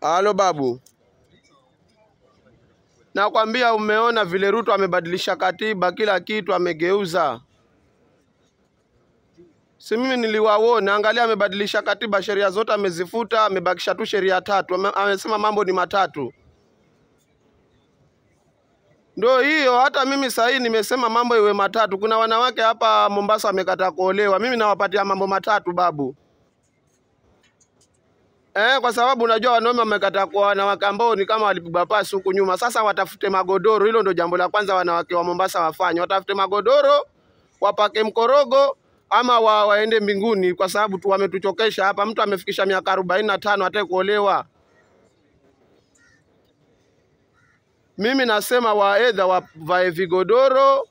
Halo babu, nakwambia umeona vile Ruto amebadilisha katiba, kila kitu amegeuza. Si mimi niliwaona, angalia, amebadilisha katiba, sheria zote amezifuta, amebakisha tu sheria tatu. Amesema mambo ni matatu, ndo hiyo. Hata mimi sahii nimesema mambo iwe matatu. Kuna wanawake hapa Mombasa wamekataa kuolewa, mimi nawapatia mambo matatu babu. Eh, kwa sababu unajua wanaume wamekata kuwa wanawake ambao ni kama walipigwa pasi huku nyuma. Sasa watafute magodoro, hilo ndio jambo la kwanza wanawake wa Mombasa wafanye, watafute magodoro, wapake mkorogo ama wa, waende mbinguni, kwa sababu tu wametuchokesha hapa. Mtu amefikisha miaka arobaini na tano hataki kuolewa. Mimi nasema waedha wavae vigodoro,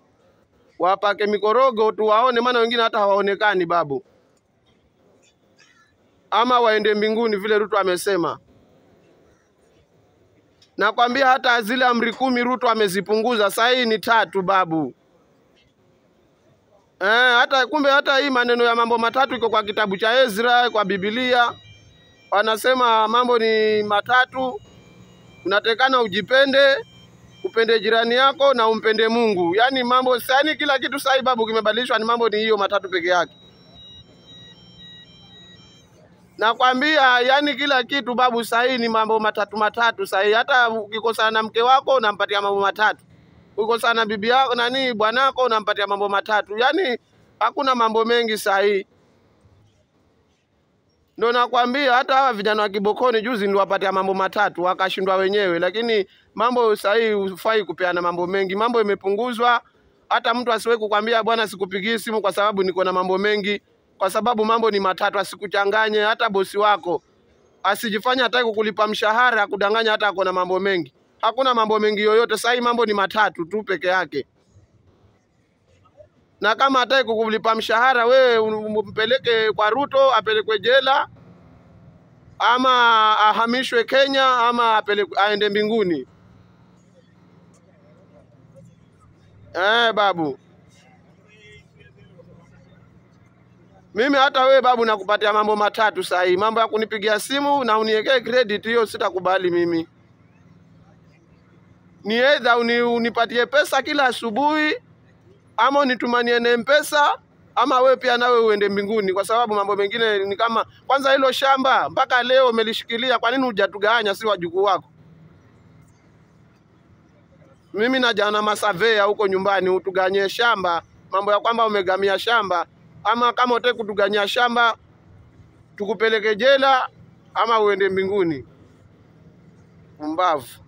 wapake mikorogo, tuwaone, maana wengine hata hawaonekani babu ama waende mbinguni vile Ruto amesema. Nakwambia hata zile amri kumi Ruto amezipunguza, saa hii ni tatu babu. Eh, hata kumbe hata hii maneno ya mambo matatu iko kwa kitabu cha Ezra, kwa Biblia wanasema mambo ni matatu, unatekana ujipende, upende jirani yako na umpende Mungu. Yaani mambo sani, kila kitu sahi babu kimebadilishwa, ni mambo ni hiyo matatu peke yake. Nakwambia yani kila kitu babu, sahi ni mambo matatu matatu. Sahii hata ukikosana na mke wako unampatia mambo matatu, ukikosana na bibi yako nani bwanako unampatia mambo matatu, yani hakuna mambo mengi sahii. Ndo nakwambia hata hawa vijana wa kibokoni juzi ndio wapatia mambo matatu wakashindwa wenyewe, lakini mambo sahii hufai kupeana mambo mengi, mambo imepunguzwa. Hata mtu asiwe kukwambia bwana, sikupigii simu kwa sababu niko na mambo mengi kwa sababu mambo ni matatu. Asikuchanganye hata bosi wako, asijifanye hataki kukulipa mshahara, akudanganya hata ako na mambo mengi. Hakuna mambo mengi yoyote, sasa mambo ni matatu tu peke yake. Na kama hataki kukulipa mshahara, wewe um, um, umpeleke kwa Ruto, apelekwe jela ama ahamishwe Kenya ama apelekwe, aende mbinguni. Eh, babu. Mimi hata wewe babu nakupatia mambo matatu saa hii, mambo ya kunipigia simu na uniwekee credit, hiyo sitakubali mimi. Ni aidha uni, unipatie pesa kila asubuhi ama unitumanie na mpesa ama wewe pia nawe uende mbinguni, kwa sababu mambo mengine ni kama kwanza, hilo shamba mpaka leo umelishikilia, kwa nini hujatugawanya si wajukuu wako? Mimi naja na masavea huko nyumbani, utuganye shamba, mambo ya kwamba umegamia shamba ama kama utaki kutuganya shamba tukupeleke jela ama uende mbinguni. Mbavu.